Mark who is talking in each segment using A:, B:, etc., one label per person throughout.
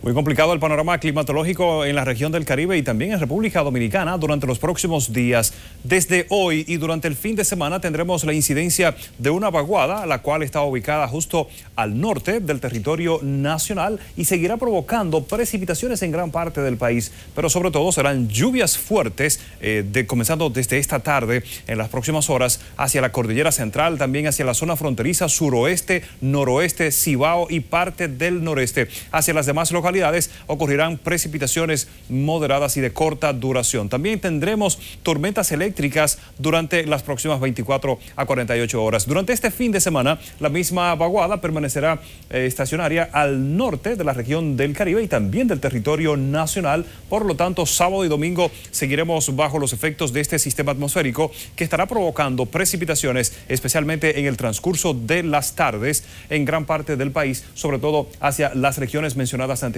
A: Muy complicado el panorama climatológico en la región del Caribe y también en República Dominicana durante los próximos días. Desde hoy y durante el fin de semana tendremos la incidencia de una vaguada, la cual está ubicada justo al norte del territorio nacional y seguirá provocando precipitaciones en gran parte del país, pero sobre todo serán lluvias fuertes, eh, de, comenzando desde esta tarde en las próximas horas hacia la cordillera central, también hacia la zona fronteriza suroeste, noroeste, Cibao y parte del noreste. Hacia las demás localidades ocurrirán precipitaciones moderadas y de corta duración. También tendremos tormentas eléctricas durante las próximas 24 a 48 horas. Durante este fin de semana, la misma vaguada permanecerá eh, estacionaria al norte de la región del Caribe y también del territorio nacional. Por lo tanto, sábado y domingo seguiremos bajo los efectos de este sistema atmosférico que estará provocando precipitaciones, especialmente en el transcurso de las tardes en gran parte del país, sobre todo hacia las regiones mencionadas anteriormente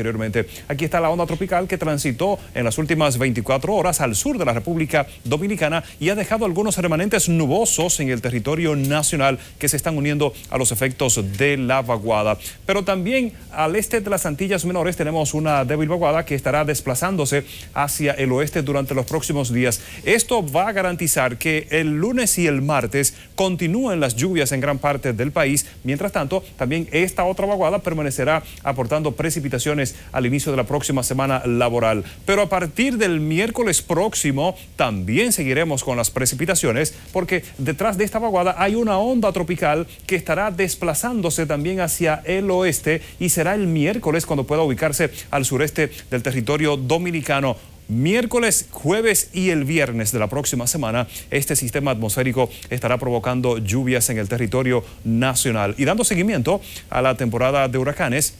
A: Aquí está la onda tropical que transitó en las últimas 24 horas al sur de la República Dominicana y ha dejado algunos remanentes nubosos en el territorio nacional que se están uniendo a los efectos de la vaguada. Pero también al este de las Antillas Menores tenemos una débil vaguada que estará desplazándose hacia el oeste durante los próximos días. Esto va a garantizar que el lunes y el martes continúen las lluvias en gran parte del país. Mientras tanto, también esta otra vaguada permanecerá aportando precipitaciones al inicio de la próxima semana laboral. Pero a partir del miércoles próximo también seguiremos con las precipitaciones porque detrás de esta vaguada hay una onda tropical que estará desplazándose también hacia el oeste y será el miércoles cuando pueda ubicarse al sureste del territorio dominicano miércoles, jueves y el viernes de la próxima semana, este sistema atmosférico estará provocando lluvias en el territorio nacional. Y dando seguimiento a la temporada de huracanes,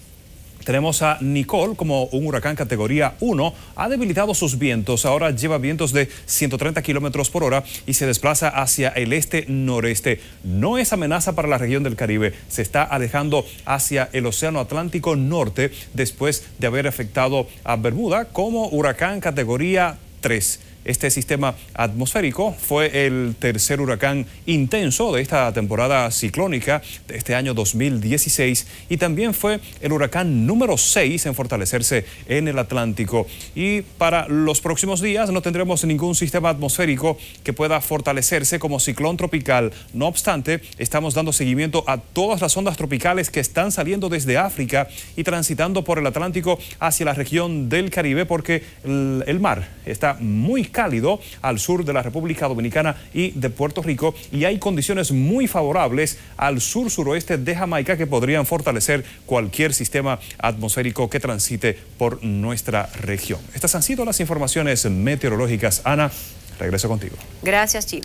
A: tenemos a Nicole como un huracán categoría 1. Ha debilitado sus vientos. Ahora lleva vientos de 130 kilómetros por hora y se desplaza hacia el este-noreste. No es amenaza para la región del Caribe. Se está alejando hacia el Océano Atlántico Norte después de haber afectado a Bermuda como huracán categoría 3. Este sistema atmosférico fue el tercer huracán intenso de esta temporada ciclónica de este año 2016 y también fue el huracán número 6 en fortalecerse en el Atlántico. Y para los próximos días no tendremos ningún sistema atmosférico que pueda fortalecerse como ciclón tropical. No obstante, estamos dando seguimiento a todas las ondas tropicales que están saliendo desde África y transitando por el Atlántico hacia la región del Caribe porque el mar está muy cálido al sur de la República Dominicana y de Puerto Rico y hay condiciones muy favorables al sur suroeste de Jamaica que podrían fortalecer cualquier sistema atmosférico que transite por nuestra región. Estas han sido las informaciones meteorológicas. Ana, regreso contigo. Gracias, Chip.